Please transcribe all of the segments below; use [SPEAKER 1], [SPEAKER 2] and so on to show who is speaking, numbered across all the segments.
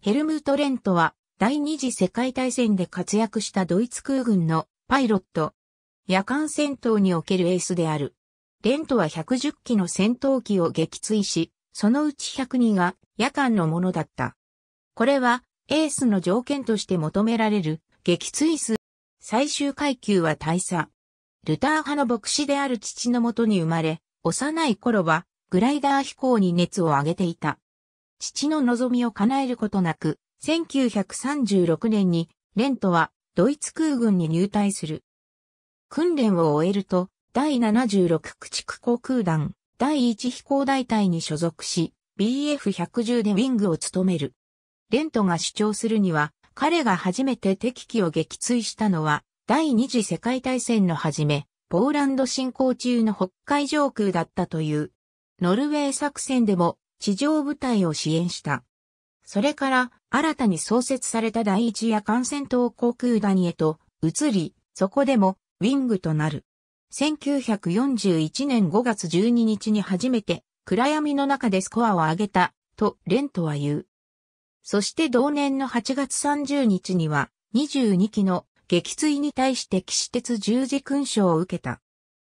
[SPEAKER 1] ヘルムート・レントは第二次世界大戦で活躍したドイツ空軍のパイロット。夜間戦闘におけるエースである。レントは110機の戦闘機を撃墜し、そのうち102が夜間のものだった。これはエースの条件として求められる撃墜数。最終階級は大佐。ルター派の牧師である父のもとに生まれ、幼い頃はグライダー飛行に熱を上げていた。父の望みを叶えることなく、1936年に、レントはドイツ空軍に入隊する。訓練を終えると、第76駆逐航空団、第1飛行大隊に所属し、BF110 でウィングを務める。レントが主張するには、彼が初めて敵機を撃墜したのは、第二次世界大戦の初め、ポーランド侵攻中の北海上空だったという。ノルウェー作戦でも地上部隊を支援した。それから新たに創設された第一夜間戦闘航空団へと移り、そこでもウィングとなる。1941年5月12日に初めて暗闇の中でスコアを上げたとレントは言う。そして同年の8月30日には22機の撃墜に対して騎士鉄十字勲章を受けた。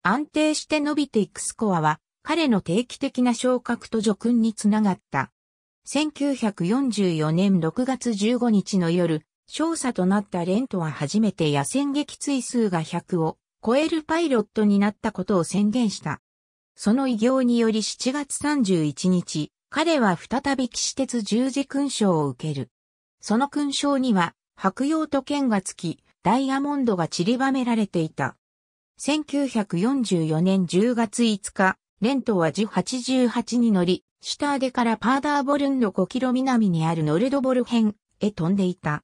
[SPEAKER 1] 安定して伸びていくスコアは彼の定期的な昇格と叙勲につながった。1944年6月15日の夜、少佐となったレントは初めて野戦撃墜数が100を超えるパイロットになったことを宣言した。その偉業により7月31日、彼は再び騎士鉄十字勲章を受ける。その勲章には、白洋と剣がつき、ダイヤモンドが散りばめられていた。1944年10月5日、レントは1 8 8に乗り、シュターデからパーダーボルンの5キロ南にあるノルドボル編へ飛んでいた。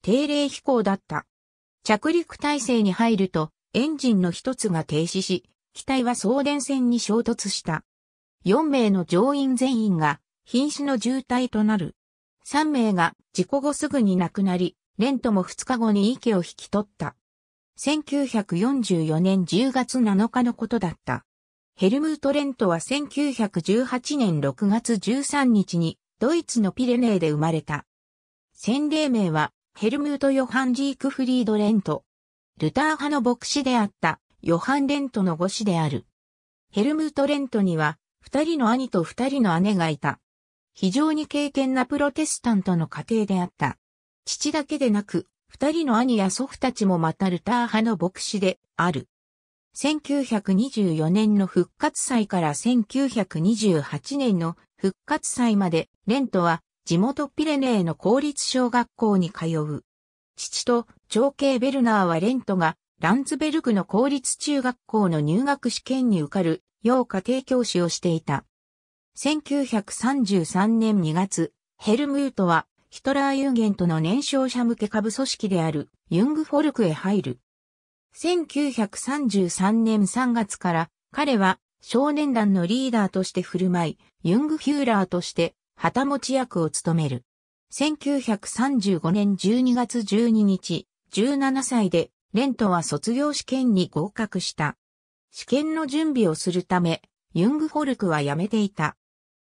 [SPEAKER 1] 定例飛行だった。着陸体制に入ると、エンジンの一つが停止し、機体は送電線に衝突した。4名の乗員全員が瀕死の渋滞となる。3名が事故後すぐに亡くなり、レントも2日後に池を引き取った。1944年10月7日のことだった。ヘルムート・レントは1918年6月13日にドイツのピレネーで生まれた。洗礼名はヘルムート・ヨハン・ジークフリード・レント。ルター派の牧師であったヨハン・レントの語師である。ヘルムート・レントには二人の兄と二人の姉がいた。非常に敬虔なプロテスタントの家庭であった。父だけでなく、二人の兄や祖父たちもまたルター派の牧師である。1924年の復活祭から1928年の復活祭まで、レントは地元ピレネーの公立小学校に通う。父と長兄ベルナーはレントがランツベルクの公立中学校の入学試験に受かる、よう家庭教師をしていた。1933年2月、ヘルムートはヒトラー・ユーゲントの年少者向け下部組織であるユングフォルクへ入る。1933年3月から彼は少年団のリーダーとして振る舞い、ユングヒューラーとして旗持ち役を務める。1935年12月12日、17歳でレントは卒業試験に合格した。試験の準備をするため、ユングフォルクは辞めていた。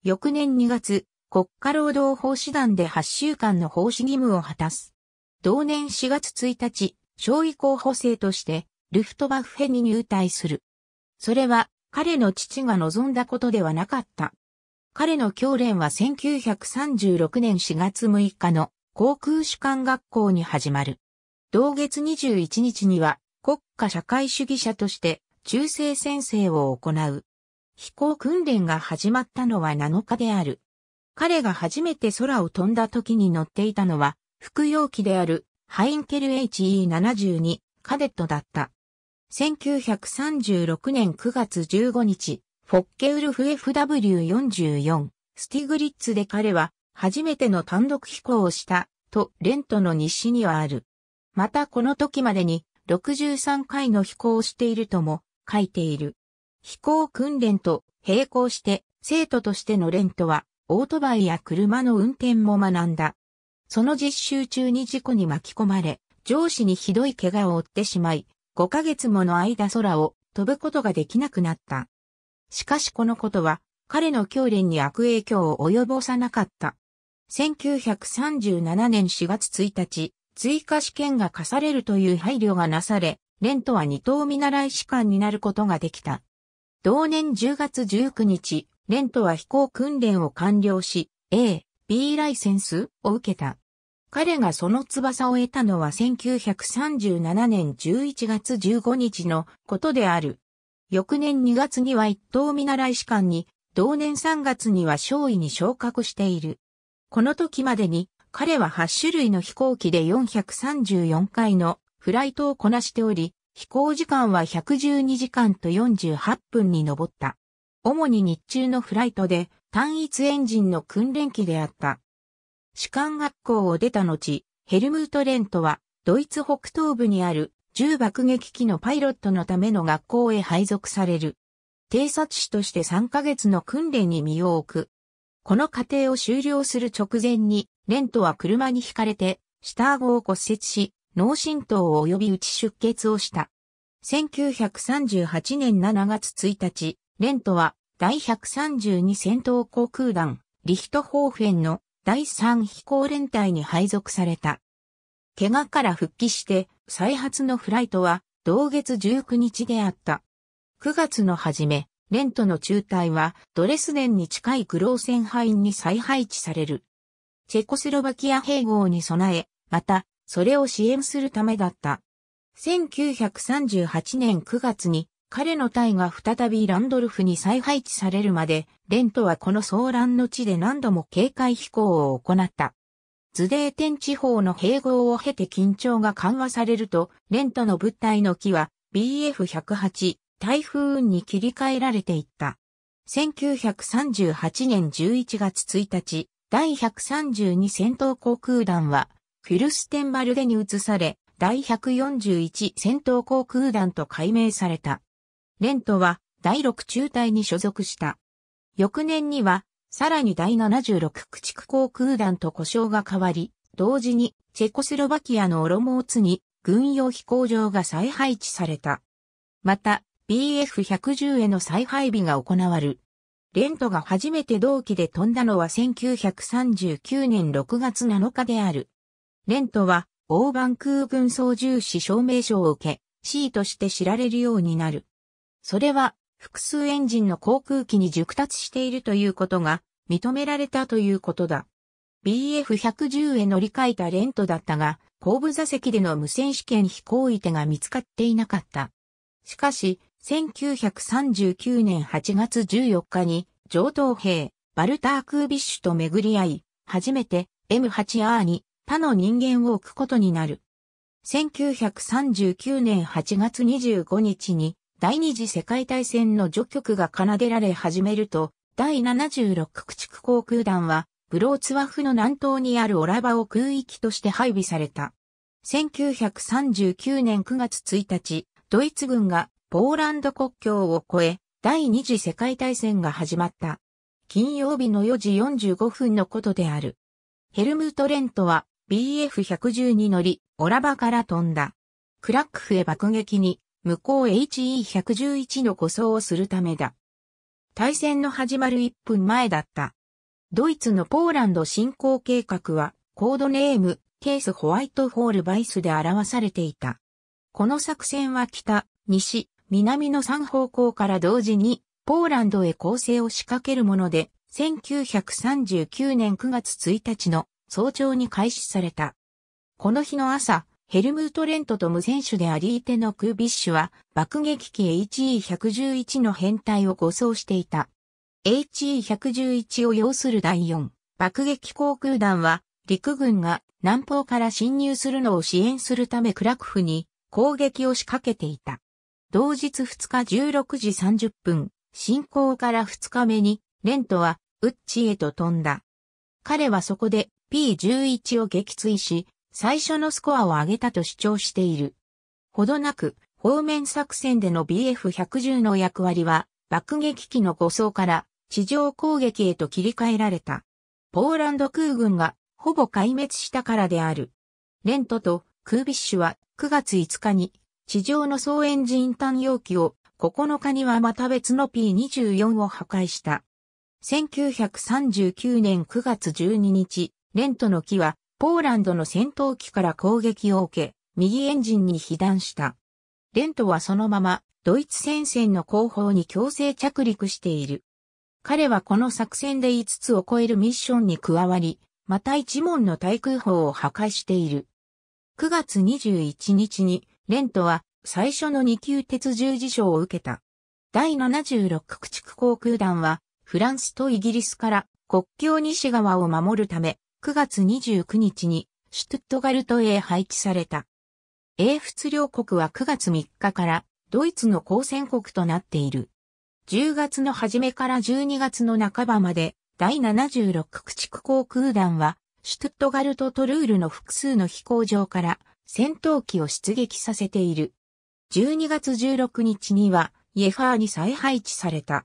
[SPEAKER 1] 翌年2月、国家労働法師団で8週間の奉仕義務を果たす。同年4月1日、少尉候補生としてルフトバッフェに入隊する。それは彼の父が望んだことではなかった。彼の教練は1936年4月6日の航空士官学校に始まる。同月21日には国家社会主義者として中世先生を行う。飛行訓練が始まったのは7日である。彼が初めて空を飛んだ時に乗っていたのは、服用機であるハインケル HE72 カデットだった。1936年9月15日、フォッケウルフ FW44 スティグリッツで彼は初めての単独飛行をしたとレントの日誌にはある。またこの時までに63回の飛行をしているとも書いている。飛行訓練と並行して生徒としてのレントはオートバイや車の運転も学んだ。その実習中に事故に巻き込まれ、上司にひどい怪我を負ってしまい、5ヶ月もの間空を飛ぶことができなくなった。しかしこのことは、彼の教練に悪影響を及ぼさなかった。1937年4月1日、追加試験が課されるという配慮がなされ、レントは二等見習い士官になることができた。同年10月19日、レントは飛行訓練を完了し、A、B ライセンスを受けた。彼がその翼を得たのは1937年11月15日のことである。翌年2月には一等見習い士官に、同年3月には少尉に昇格している。この時までに彼は8種類の飛行機で434回のフライトをこなしており、飛行時間は112時間と48分に上った。主に日中のフライトで単一エンジンの訓練機であった。士官学校を出た後、ヘルムート・レントは、ドイツ北東部にある銃爆撃機のパイロットのための学校へ配属される。偵察士として3ヶ月の訓練に身を置く。この過程を終了する直前に、レントは車にひかれて、下顎を骨折し、脳震盪を及び打ち出血をした。1938年7月1日、レントは第132戦闘航空団、リヒトホーフェンの第3飛行連隊に配属された。怪我から復帰して再発のフライトは同月19日であった。9月の初め、レントの中隊はドレスデンに近いグローセンハインに再配置される。チェコスロバキア併合に備え、また、それを支援するためだった。1938年9月に彼の隊が再びランドルフに再配置されるまで、レントはこの騒乱の地で何度も警戒飛行を行った。ズデーテン地方の併合を経て緊張が緩和されると、レントの物体の機は BF108 台風雲に切り替えられていった。1938年11月1日、第132戦闘航空団は、フィルステンバルデに移され、第141戦闘航空団と改名された。レントは第6中隊に所属した。翌年には、さらに第76駆逐航空団と故障が変わり、同時にチェコスロバキアのオロモーツに軍用飛行場が再配置された。また、BF110 への再配備が行わる。レントが初めて同期で飛んだのは1939年6月7日である。レントは、大ン空軍操縦士証明書を受け、C として知られるようになる。それは複数エンジンの航空機に熟達しているということが認められたということだ。BF110 へ乗り換えたレントだったが、後部座席での無線試験飛行位手が見つかっていなかった。しかし、1939年8月14日に、上等兵、バルター・クービッシュと巡り合い、初めて M8R に他の人間を置くことになる。1939年8月25日に第二次世界大戦の序曲が奏でられ始めると、第76駆逐航空団は、ブローツワフの南東にあるオラバを空域として配備された。1939年9月1日、ドイツ軍がポーランド国境を越え、第二次世界大戦が始まった。金曜日の4時45分のことである。ヘルムト・レントは BF110 に乗り、オラバから飛んだ。クラックフへ爆撃に向こう HE111 の護送をするためだ。対戦の始まる1分前だった。ドイツのポーランド侵攻計画は、コードネーム、ケースホワイトホールバイスで表されていた。この作戦は北、西、南の3方向から同時に、ポーランドへ攻勢を仕掛けるもので、1939年9月1日の早朝に開始された。この日の朝、ヘルムート・レントと無選手でありてのクービッシュは爆撃機 HE111 の編隊を護送していた。HE111 を要する第4爆撃航空団は陸軍が南方から侵入するのを支援するためクラクフに攻撃を仕掛けていた。同日2日16時30分、進行から2日目にレントはウッチへと飛んだ。彼はそこで P11 を撃墜し、最初のスコアを上げたと主張している。ほどなく、方面作戦での BF110 の役割は、爆撃機の護送から地上攻撃へと切り替えられた。ポーランド空軍がほぼ壊滅したからである。レントとクービッシュは9月5日に地上の総エンジン単容機を9日にはまた別の P24 を破壊した。1939年9月12日、レントの機はポーランドの戦闘機から攻撃を受け、右エンジンに被弾した。レントはそのままドイツ戦線の後方に強制着陸している。彼はこの作戦で5つを超えるミッションに加わり、また1問の対空砲を破壊している。9月21日に、レントは最初の2級鉄十字章を受けた。第76駆逐航空団は、フランスとイギリスから国境西側を守るため、9月29日にシュトゥットガルトへ配置された。英仏両国は9月3日からドイツの交戦国となっている。10月の初めから12月の半ばまで第76駆逐航空団はシュトゥットガルトとルールの複数の飛行場から戦闘機を出撃させている。12月16日にはイェファーに再配置された。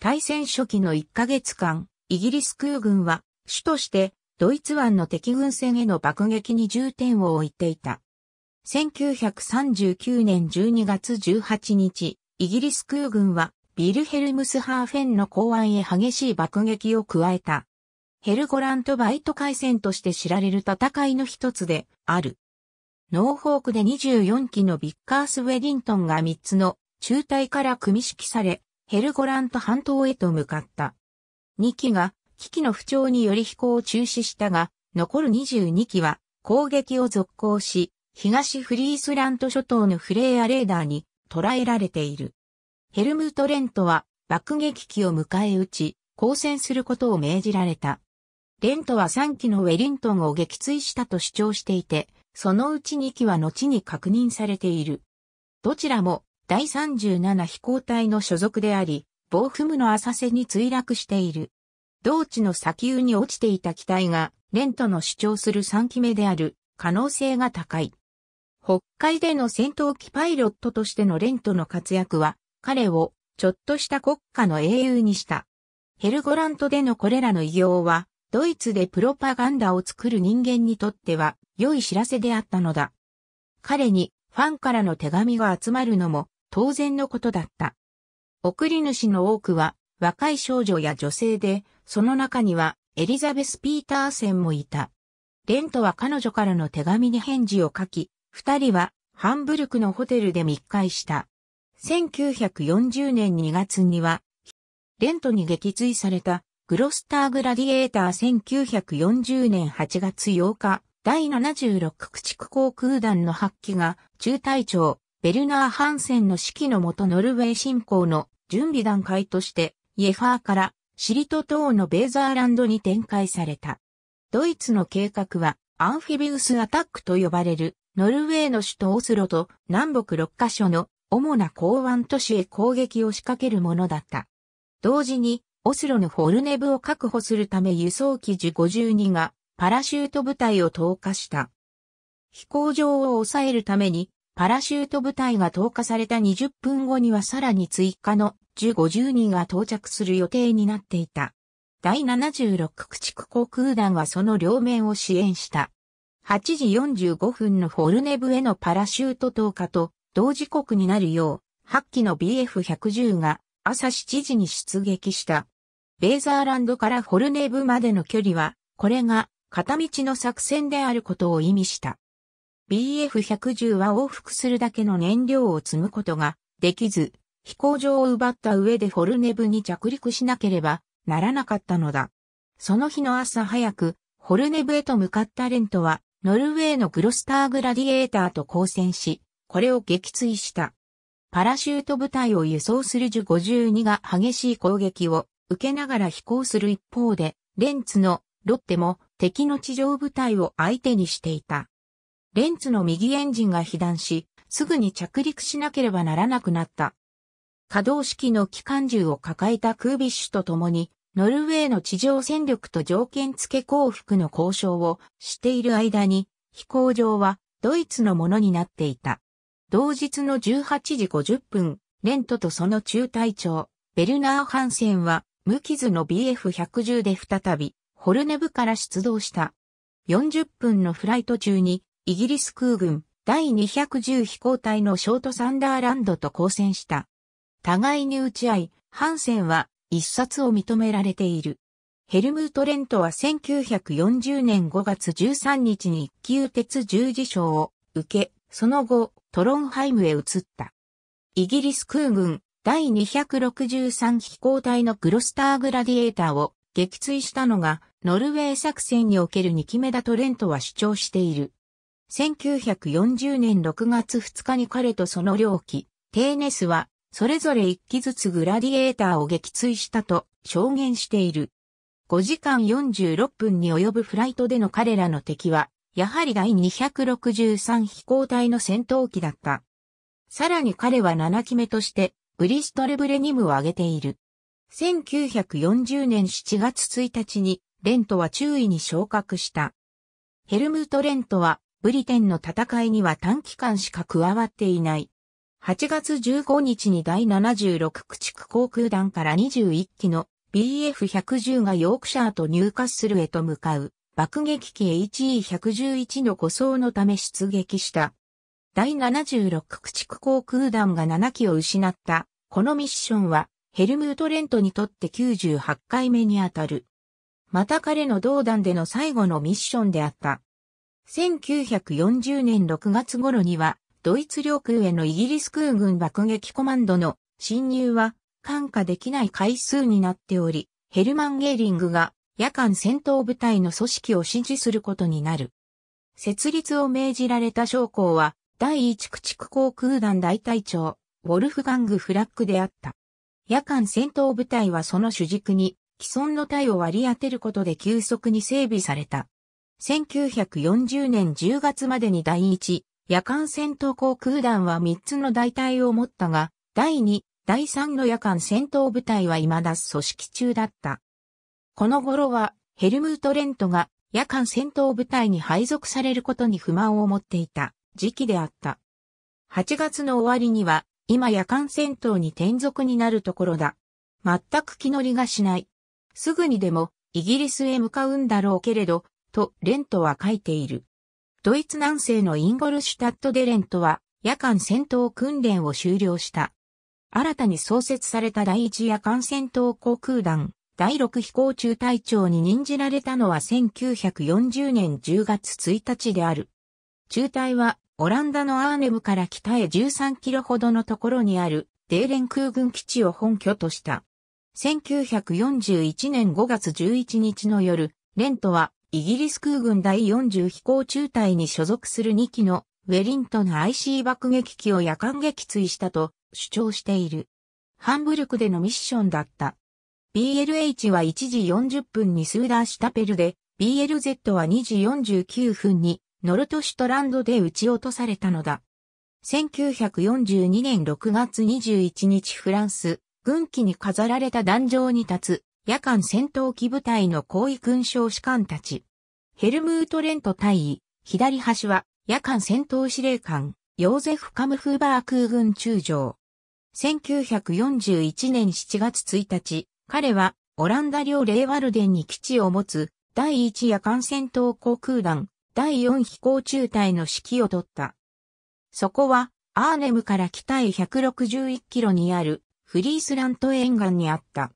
[SPEAKER 1] 対戦初期の1ヶ月間、イギリス空軍は主としてドイツ湾の敵軍船への爆撃に重点を置いていた。1939年12月18日、イギリス空軍はビルヘルムスハーフェンの港湾へ激しい爆撃を加えた。ヘルゴラントバイト海戦として知られる戦いの一つである。ノーフォークで24機のビッカースウェディントンが3つの中隊から組み式され、ヘルゴラント半島へと向かった。2機が機器の不調により飛行を中止したが、残る22機は攻撃を続行し、東フリースラント諸島のフレーアレーダーに捉えられている。ヘルムート・レントは爆撃機を迎え撃ち、抗戦することを命じられた。レントは3機のウェリントンを撃墜したと主張していて、そのうち2機は後に確認されている。どちらも第37飛行隊の所属であり、防風部の浅瀬に墜落している。同地の砂丘に落ちていた機体が、レントの主張する3機目である可能性が高い。北海での戦闘機パイロットとしてのレントの活躍は、彼をちょっとした国家の英雄にした。ヘルゴラントでのこれらの異業は、ドイツでプロパガンダを作る人間にとっては良い知らせであったのだ。彼にファンからの手紙が集まるのも当然のことだった。送り主の多くは若い少女や女性でその中にはエリザベス・ピーターセンもいた。レントは彼女からの手紙に返事を書き、二人はハンブルクのホテルで密会した。1940年2月には、レントに撃墜されたグロスターグラディエーター1940年8月8日、第76駆逐航空団の発揮が中隊長ベルナー・ハンセンの指揮のもとノルウェー侵攻の準備段階としてイエファーからシリト島のベーザーランドに展開された。ドイツの計画は、アンフィビウスアタックと呼ばれる、ノルウェーの首都オスロと南北6カ所の主な港湾都市へ攻撃を仕掛けるものだった。同時に、オスロのフォルネブを確保するため輸送機樹52がパラシュート部隊を投下した。飛行場を抑えるために、パラシュート部隊が投下された20分後にはさらに追加の50人が到着する予定になっていた。第76駆逐航空団はその両面を支援した。8時45分のフォルネブへのパラシュート投下と同時刻になるよう、8機の BF110 が朝7時に出撃した。ベーザーランドからフォルネブまでの距離は、これが片道の作戦であることを意味した。BF110 は往復するだけの燃料を積むことができず、飛行場を奪った上でフォルネブに着陸しなければならなかったのだ。その日の朝早く、フォルネブへと向かったレントは、ノルウェーのグロスターグラディエーターと交戦し、これを撃墜した。パラシュート部隊を輸送するジュ52が激しい攻撃を受けながら飛行する一方で、レンツのロッテも敵の地上部隊を相手にしていた。レンツの右エンジンが被弾し、すぐに着陸しなければならなくなった。可動式の機関銃を抱えたクービッシュと共に、ノルウェーの地上戦力と条件付け降伏の交渉をしている間に、飛行場はドイツのものになっていた。同日の18時50分、レントとその中隊長、ベルナー・ハンセンは、無傷の BF110 で再び、ホルネブから出動した。40分のフライト中に、イギリス空軍第210飛行隊のショートサンダーランドと交戦した。互いに打ち合い、ハンセンは一冊を認められている。ヘルムート・レントは1940年5月13日に一級鉄十字章を受け、その後、トロンハイムへ移った。イギリス空軍第263飛行隊のグロスターグラディエーターを撃墜したのが、ノルウェー作戦における2期目だトレントは主張している。1940年6月2日に彼とその領機、テーネスはそれぞれ1機ずつグラディエーターを撃墜したと証言している。5時間46分に及ぶフライトでの彼らの敵は、やはり第263飛行隊の戦闘機だった。さらに彼は7機目として、ブリストルブレニムを挙げている。1940年7月1日に、レントは注意に昇格した。ヘルムート・レントは、ブリテンの戦いには短期間しか加わっていない。8月15日に第76駆逐航空団から21機の BF110 がヨークシャーとニューカッスルへと向かう爆撃機 HE111 の護送のため出撃した。第76駆逐航空団が7機を失った。このミッションはヘルムート・レントにとって98回目にあたる。また彼の同団での最後のミッションであった。1940年6月頃にはドイツ領空へのイギリス空軍爆撃コマンドの侵入は感化できない回数になっており、ヘルマン・ゲーリングが夜間戦闘部隊の組織を支持することになる。設立を命じられた将校は、第一駆逐航空団大隊長、ウォルフガング・フラッグであった。夜間戦闘部隊はその主軸に、既存の隊を割り当てることで急速に整備された。1940年10月までに第一夜間戦闘航空団は3つの大隊を持ったが、第2、第3の夜間戦闘部隊は未だ組織中だった。この頃は、ヘルムート・レントが夜間戦闘部隊に配属されることに不満を持っていた時期であった。8月の終わりには、今夜間戦闘に転属になるところだ。全く気乗りがしない。すぐにでも、イギリスへ向かうんだろうけれど、と、レントは書いている。ドイツ南西のインゴルシュタットデレントは夜間戦闘訓練を終了した。新たに創設された第一夜間戦闘航空団、第6飛行中隊長に任じられたのは1940年10月1日である。中隊はオランダのアーネムから北へ13キロほどのところにあるデーレン空軍基地を本拠とした。1941年5月11日の夜、レントはイギリス空軍第40飛行中隊に所属する2機のウェリントン IC 爆撃機を夜間撃墜したと主張している。ハンブルクでのミッションだった。BLH は1時40分にスーダーシュタペルで、BLZ は2時49分にノルトシュトランドで撃ち落とされたのだ。1942年6月21日フランス、軍機に飾られた壇上に立つ夜間戦闘機部隊の高位勲章士官たち。ヘルムート・レント大尉、左端は夜間戦闘司令官、ヨーゼフ・カムフーバー空軍中将。1941年7月1日、彼はオランダ領レーワルデンに基地を持つ第1夜間戦闘航空団第4飛行中隊の指揮を取った。そこはアーネムから北へ161キロにあるフリースラント沿岸にあった。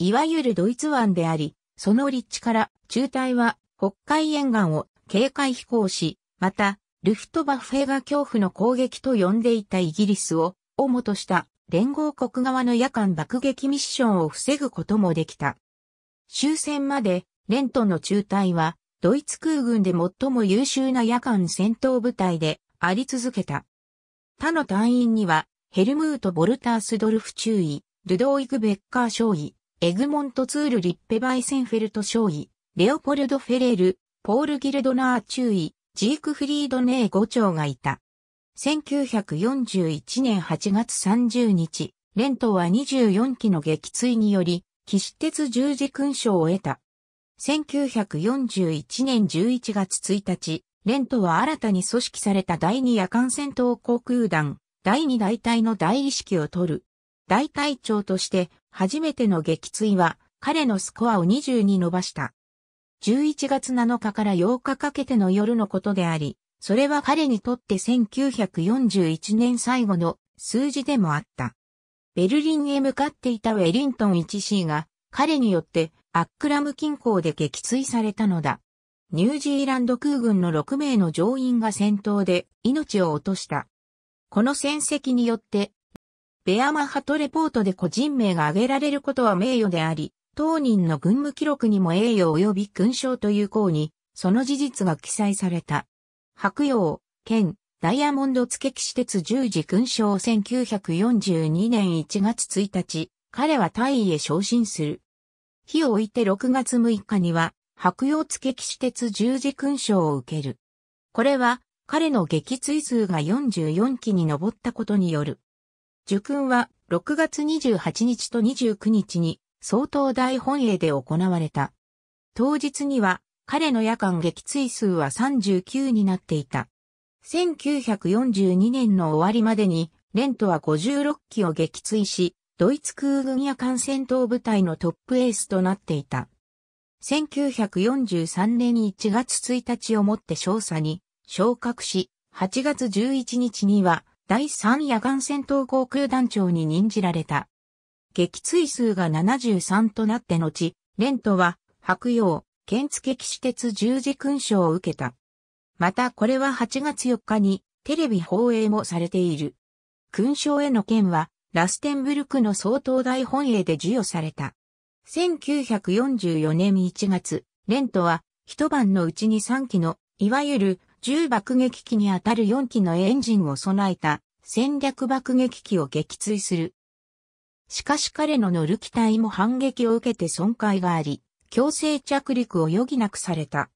[SPEAKER 1] いわゆるドイツ湾であり、その立地から中隊は北海沿岸を警戒飛行し、また、ルフトバフェが恐怖の攻撃と呼んでいたイギリスを、もとした連合国側の夜間爆撃ミッションを防ぐこともできた。終戦まで、レントの中隊は、ドイツ空軍で最も優秀な夜間戦闘部隊であり続けた。他の隊員には、ヘルムート・ボルタースドルフ中尉、ルドーイグ・ベッカー将尉、エグモント・ツール・リッペ・バイセンフェルト少尉、レオポルド・フェレール、ポール・ギルドナー中尉、ジークフリード・ネー5長がいた。1941年8月30日、レントは24機の撃墜により、騎士鉄十字勲章を得た。1941年11月1日、レントは新たに組織された第2夜間戦闘航空団、第2大隊の大意識を取る。大隊長として初めての撃墜は彼のスコアを20に伸ばした。11月7日から8日かけての夜のことであり、それは彼にとって1941年最後の数字でもあった。ベルリンへ向かっていたウェリントン 1C が彼によってアックラム近郊で撃墜されたのだ。ニュージーランド空軍の6名の乗員が戦闘で命を落とした。この戦績によってベアマハトレポートで個人名が挙げられることは名誉であり、当人の軍務記録にも栄誉及び勲章という項に、その事実が記載された。白洋、剣、ダイヤモンド付騎士鉄十字勲章1942年1月1日、彼は大尉へ昇進する。日を置いて6月6日には、白洋付騎士鉄十字勲章を受ける。これは、彼の撃墜数が44機に上ったことによる。受訓は6月28日と29日に総統大本営で行われた。当日には彼の夜間撃墜数は39になっていた。1942年の終わりまでに、レントは56機を撃墜し、ドイツ空軍や艦戦闘部隊のトップエースとなっていた。1943年1月1日をもって少佐に昇格し、8月11日には第3夜間戦闘航空団長に任じられた。撃墜数が73となって後、レントは白洋、剣付騎士鉄十字勲章を受けた。またこれは8月4日にテレビ放映もされている。勲章への剣はラステンブルクの総統大本営で授与された。1944年1月、レントは一晩のうちに3機の、いわゆる10爆撃機にあたる4機のエンジンを備えた戦略爆撃機を撃墜する。しかし彼の乗る機体も反撃を受けて損壊があり、強制着陸を余儀なくされた。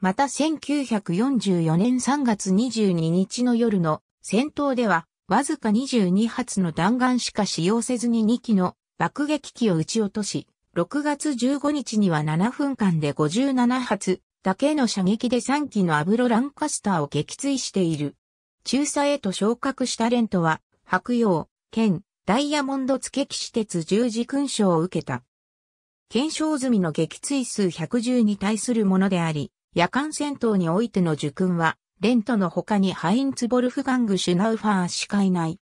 [SPEAKER 1] また1944年3月22日の夜の戦闘では、わずか22発の弾丸しか使用せずに2機の爆撃機を撃ち落とし、6月15日には7分間で57発、だけの射撃で3機のアブロ・ランカスターを撃墜している。中佐へと昇格したレントは、白洋、剣、ダイヤモンド付騎士鉄十字勲章を受けた。検証済みの撃墜数110に対するものであり、夜間戦闘においての受訓は、レントの他にハインツ・ボルフガング・シュナウファーしかいない。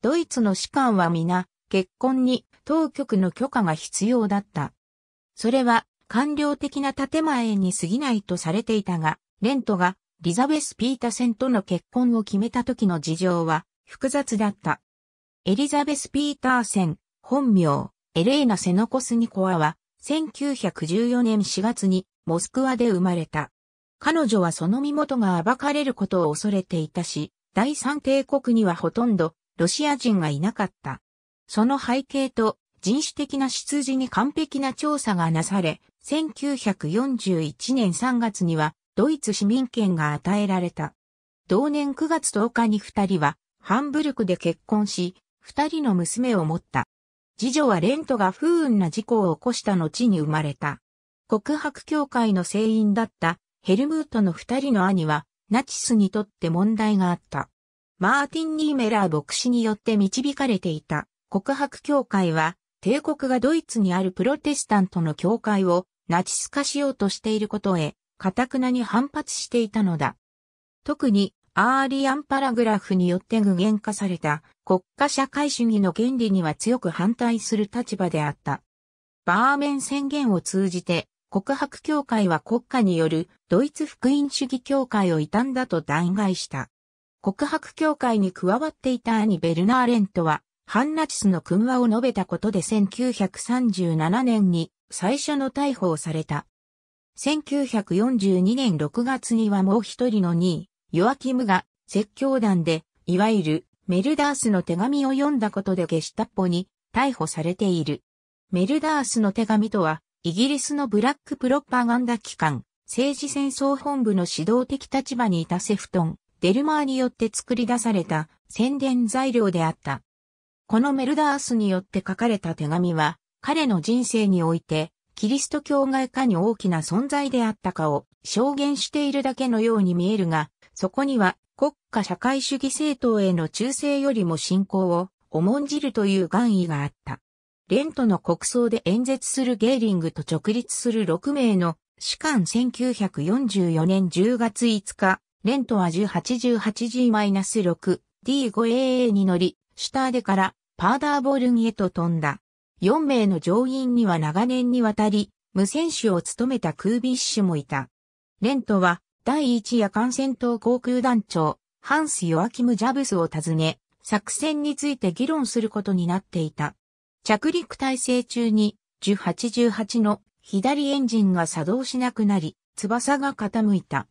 [SPEAKER 1] ドイツの士官は皆、結婚に当局の許可が必要だった。それは官僚的な建前に過ぎないとされていたが、レントがリザベス・ピータセンとの結婚を決めた時の事情は複雑だった。エリザベス・ピーターセン、本名、エレーナ・セノコスニコアは、1914年4月にモスクワで生まれた。彼女はその身元が暴かれることを恐れていたし、第三帝国にはほとんどロシア人がいなかった。その背景と人種的な出自に完璧な調査がなされ、1941年3月にはドイツ市民権が与えられた。同年9月10日に2人はハンブルクで結婚し、2人の娘を持った。次女はレントが不運な事故を起こした後に生まれた。告白協会の成員だったヘルムートの2人の兄はナチスにとって問題があった。マーティン・ニーメラー牧師によって導かれていた告白協会は帝国がドイツにあるプロテスタントの教会をナチス化しようとしていることへ、かたくなに反発していたのだ。特に、アーリアンパラグラフによって具現化された国家社会主義の原理には強く反対する立場であった。バーメン宣言を通じて、告白教会は国家によるドイツ福音主義教会を傷んだと弾劾した。告白教会に加わっていた兄ベルナーレントは、ハンナチスの訓話を述べたことで1937年に最初の逮捕をされた。1942年6月にはもう一人の2位、ヨアキムが説教団で、いわゆるメルダースの手紙を読んだことでゲシタッポに逮捕されている。メルダースの手紙とは、イギリスのブラックプロパガンダ機関、政治戦争本部の指導的立場にいたセフトン、デルマーによって作り出された宣伝材料であった。このメルダースによって書かれた手紙は、彼の人生において、キリスト教外科に大きな存在であったかを証言しているだけのように見えるが、そこには国家社会主義政党への忠誠よりも信仰を重んじるという願意があった。レントの国葬で演説するゲーリングと直立する6名の士官1944年10月5日、レントは 1818G-6D5AA に乗り、シュターデからパーダーボルンへと飛んだ。4名の乗員には長年にわたり、無選手を務めたクービッシュもいた。レントは、第一夜間戦闘航空団長、ハンス・ヨアキム・ジャブスを訪ね、作戦について議論することになっていた。着陸体制中に、1818の左エンジンが作動しなくなり、翼が傾いた。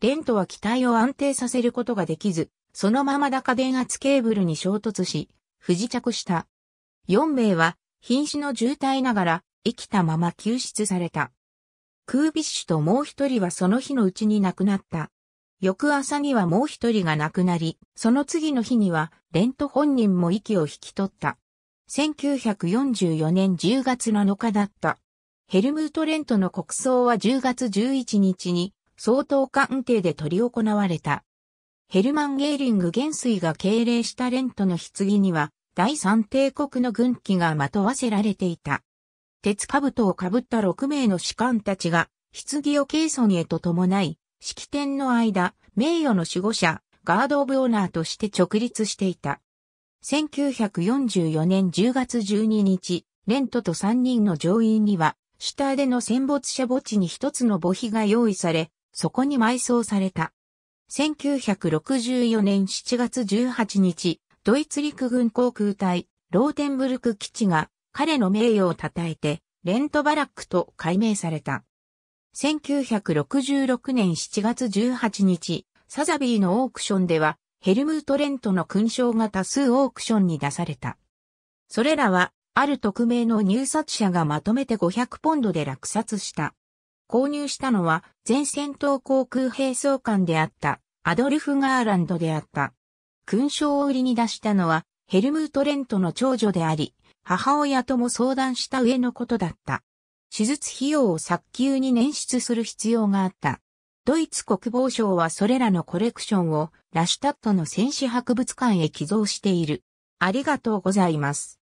[SPEAKER 1] レントは機体を安定させることができず、そのまま高電圧ケーブルに衝突し、不時着した。4名は、瀕死の重体ながら、生きたまま救出された。クービッシュともう一人はその日のうちに亡くなった。翌朝にはもう一人が亡くなり、その次の日には、レント本人も息を引き取った。1944年10月7日だった。ヘルムート・レントの国葬は10月11日に、総統官邸で取り行われた。ヘルマン・ゲーリング元帥が敬礼したレントの棺には、第三帝国の軍旗がまとわせられていた。鉄兜をかぶった6名の士官たちが、棺を軽ソニへと伴い、式典の間、名誉の守護者、ガード・オブ・オナーとして直立していた。1944年10月12日、レントと3人の上院には、シュターでの戦没者墓地に一つの墓碑が用意され、そこに埋葬された。1964年7月18日、ドイツ陸軍航空隊、ローテンブルク基地が彼の名誉を称えて、レントバラックと改名された。1966年7月18日、サザビーのオークションでは、ヘルムート・レントの勲章が多数オークションに出された。それらは、ある匿名の入札者がまとめて500ポンドで落札した。購入したのは前戦闘航空兵装監であったアドルフ・ガーランドであった。勲章を売りに出したのはヘルムート・レントの長女であり、母親とも相談した上のことだった。手術費用を早急に捻出する必要があった。ドイツ国防省はそれらのコレクションをラシュタットの戦士博物館へ寄贈している。ありがとうございます。